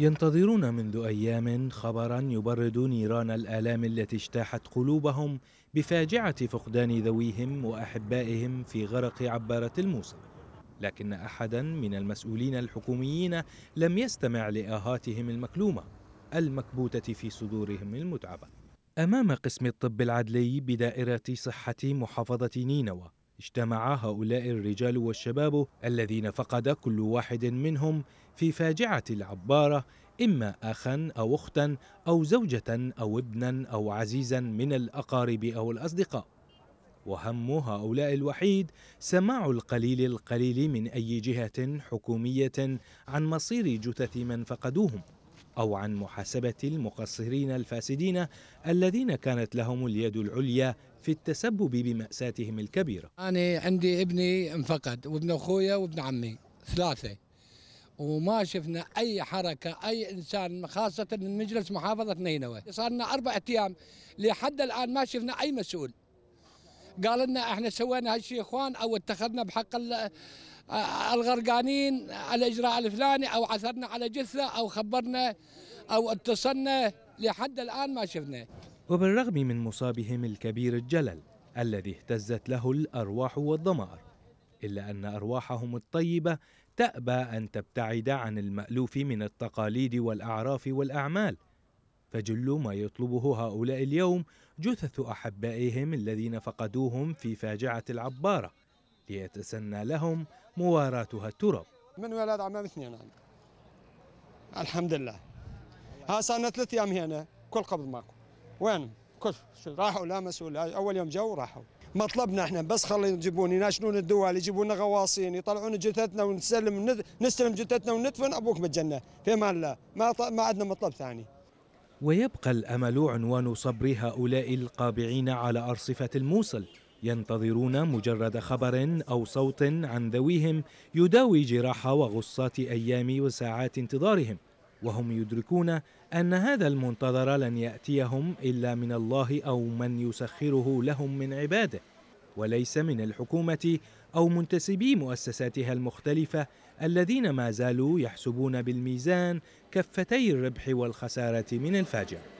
ينتظرون منذ ايام خبرا يبرد نيران الالام التي اجتاحت قلوبهم بفاجعه فقدان ذويهم واحبائهم في غرق عباره الموصل لكن احدا من المسؤولين الحكوميين لم يستمع لاهاتهم المكلومه المكبوته في صدورهم المتعبه امام قسم الطب العدلي بدائره صحه محافظه نينوى اجتمع هؤلاء الرجال والشباب الذين فقد كل واحد منهم في فاجعة العبارة إما أخا أو أختا أو زوجة أو ابنا أو عزيزا من الأقارب أو الأصدقاء وهم هؤلاء الوحيد سماع القليل القليل من أي جهة حكومية عن مصير جثث من فقدوهم أو عن محاسبة المقصرين الفاسدين الذين كانت لهم اليد العليا في التسبب بمأساتهم الكبيرة أنا عندي ابني انفقد وابن أخويا وابن عمي ثلاثة وما شفنا أي حركة أي إنسان خاصة من مجلس محافظة نينوى صار لنا أربع أيام لحد الآن ما شفنا أي مسؤول قال لنا احنا سوينا هالشيء اخوان او اتخذنا بحق الغرقانين الاجراء الفلاني او عثرنا على جثه او خبرنا او اتصلنا لحد الان ما شفنا. وبالرغم من مصابهم الكبير الجلل الذي اهتزت له الارواح والضمائر الا ان ارواحهم الطيبه تابى ان تبتعد عن المالوف من التقاليد والاعراف والاعمال فجل ما يطلبه هؤلاء اليوم جثث احبائهم الذين فقدوهم في فاجعه العباره ليتسنى لهم مواراتها التراب. من ولاد عمام اثنين انا. الحمد لله. ها صارنا ثلاث ايام هنا كل قبض ماكو. وين؟ كل راحوا لا مسؤول اول يوم جو راحوا. مطلبنا احنا بس خلي يجيبون يناشنون الدول يجيبون لنا غواصين يطلعون جثتنا ونسلم نستلم جثتنا وندفن ابوك بالجنه في امان الله ما ما عندنا مطلب ثاني. ويبقى الأمل عنوان صبر هؤلاء القابعين على أرصفة الموصل ينتظرون مجرد خبر أو صوت عن ذويهم يداوي جراح وغصات أيام وساعات انتظارهم وهم يدركون أن هذا المنتظر لن يأتيهم إلا من الله أو من يسخره لهم من عباده وليس من الحكومة أو منتسبي مؤسساتها المختلفة الذين ما زالوا يحسبون بالميزان كفتي الربح والخسارة من الفاجر